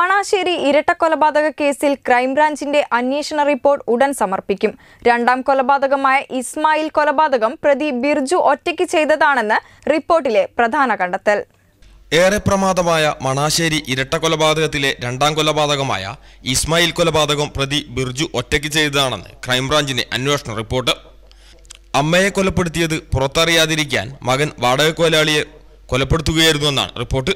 മണാശ്ശേരി കൊലപാതക കേസിൽ ക്രൈംബ്രാഞ്ചിന്റെ അന്വേഷണ റിപ്പോർട്ട് ഉടൻ സമർപ്പിക്കും രണ്ടാം കൊലപാതകമായ ഇസ്മായിൽ കൊലപാതകം പ്രതി ബിർജു ഒറ്റയ്ക്ക് ചെയ്തതാണെന്ന് റിപ്പോർട്ടിലെ പ്രധാന കണ്ടെത്തൽ ഏറെ പ്രമാദമായ മണാശ്ശേരി ഇരട്ട കൊലപാതകത്തിലെ രണ്ടാം കൊലപാതകമായ ഇസ്മായിൽ കൊലപാതകം പ്രതി ബിർജു ഒറ്റയ്ക്ക് ചെയ്തതാണെന്ന് ക്രൈംബ്രാഞ്ചിന്റെ അന്വേഷണ റിപ്പോർട്ട് അമ്മയെ കൊലപ്പെടുത്തിയത് പുറത്തറിയാതിരിക്കാൻ മകൻ വാടക കൊലയാളിയെ കൊലപ്പെടുത്തുകയായിരുന്നുവെന്നാണ് റിപ്പോർട്ട്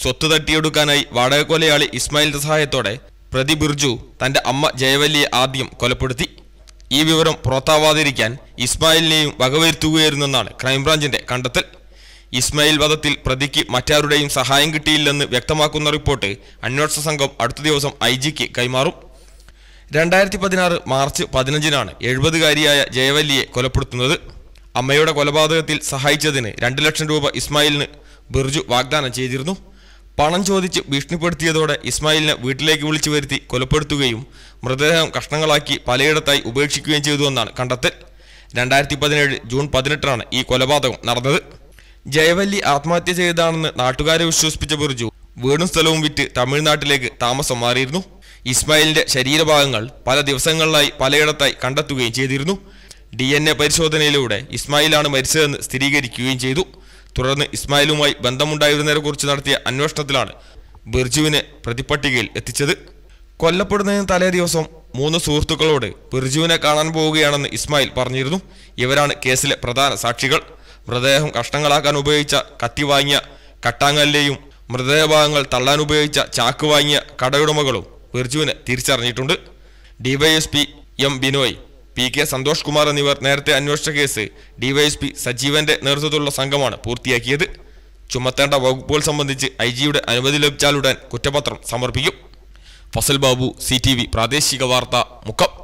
സ്വത്ത് തട്ടിയെടുക്കാനായി വാടകക്കൊലയാളി ഇസ്മായിലിന്റെ സഹായത്തോടെ പ്രതി ബിർജു തന്റെ അമ്മ ജയവല്ലിയെ ആദ്യം കൊലപ്പെടുത്തി ഈ വിവരം പുറത്താവാതിരിക്കാൻ ഇസ്മായിലിനെയും വകവരുത്തുകയായിരുന്നെന്നാണ് ക്രൈംബ്രാഞ്ചിന്റെ കണ്ടെത്തൽ ഇസ്മായിൽ വധത്തിൽ പ്രതിക്ക് മറ്റാരുടെയും സഹായം കിട്ടിയില്ലെന്ന് വ്യക്തമാക്കുന്ന റിപ്പോർട്ട് അന്വേഷണ സംഘം അടുത്ത ദിവസം ഐ ജിക്ക് കൈമാറും രണ്ടായിരത്തി പതിനാറ് മാർച്ച് പതിനഞ്ചിനാണ് എഴുപതുകാരിയായ ജയവല്ലിയെ കൊലപ്പെടുത്തുന്നത് അമ്മയുടെ കൊലപാതകത്തിൽ സഹായിച്ചതിന് രണ്ട് ലക്ഷം രൂപ ഇസ്മായിലിന് ബിർജു വാഗ്ദാനം ചെയ്തിരുന്നു പണം ചോദിച്ച് ഭീഷണിപ്പെടുത്തിയതോടെ ഇസ്മായിലിനെ വീട്ടിലേക്ക് വിളിച്ചു വരുത്തി കൊലപ്പെടുത്തുകയും മൃതദേഹം കഷ്ണങ്ങളാക്കി പലയിടത്തായി ഉപേക്ഷിക്കുകയും ചെയ്തുവെന്നാണ് കണ്ടെത്തൽ രണ്ടായിരത്തി പതിനേഴ് ജൂൺ പതിനെട്ടിനാണ് ഈ കൊലപാതകം നടന്നത് ജയവല്ലി ആത്മഹത്യ ചെയ്തതാണെന്ന് നാട്ടുകാരെ വിശ്വസിപ്പിച്ച ബിർജു വീടും സ്ഥലവും വിറ്റ് തമിഴ്നാട്ടിലേക്ക് താമസം മാറിയിരുന്നു ഇസ്മായിലിന്റെ ശരീരഭാഗങ്ങൾ പല ദിവസങ്ങളിലായി പലയിടത്തായി കണ്ടെത്തുകയും ചെയ്തിരുന്നു ഡി പരിശോധനയിലൂടെ ഇസ്മായിലാണ് മരിച്ചതെന്ന് സ്ഥിരീകരിക്കുകയും ചെയ്തു തുടർന്ന് ഇസ്മായിലുമായി കുറിച്ച് നടത്തിയ അന്വേഷണത്തിലാണ് ബിർജുവിനെ പ്രതിപ്പട്ടികയിൽ എത്തിച്ചത് കൊല്ലപ്പെടുന്നതിന് തലേ ദിവസം മൂന്ന് സുഹൃത്തുക്കളോട് ബിർജുവിനെ കാണാൻ പോവുകയാണെന്ന് ഇസ്മായിൽ പറഞ്ഞിരുന്നു ഇവരാണ് കേസിലെ പ്രധാന സാക്ഷികൾ മൃതദേഹം കഷ്ണങ്ങളാക്കാൻ ഉപയോഗിച്ച കത്തി വാങ്ങിയ കട്ടാങ്ങലിലെയും മൃതദേഹഭാഗങ്ങൾ തള്ളാൻ ഉപയോഗിച്ച ചാക്ക് വാങ്ങിയ കടയുടമകളും ബിർജുവിനെ തിരിച്ചറിഞ്ഞിട്ടുണ്ട് DYSP M Binoy P K Santhosh Kumar എന്നിവർ നേരത്തെ അന്വേഷിച്ച കേസ് ഡിവൈഎസ്പി സജീവന്റെ നേതൃത്വത്തിലുള്ള സംഘമാണ് പൂർത്തിയാക്കിയത് ചുമത്തേണ്ട വകുപ്പുകൾ സംബന്ധിച്ച് ഐ ജിയുടെ അനുമതി ലഭിച്ചാലുടൻ കുറ്റപത്രം സമർപ്പിക്കും ഫസൽ ബാബു സി പ്രാദേശിക വാർത്ത മുഖം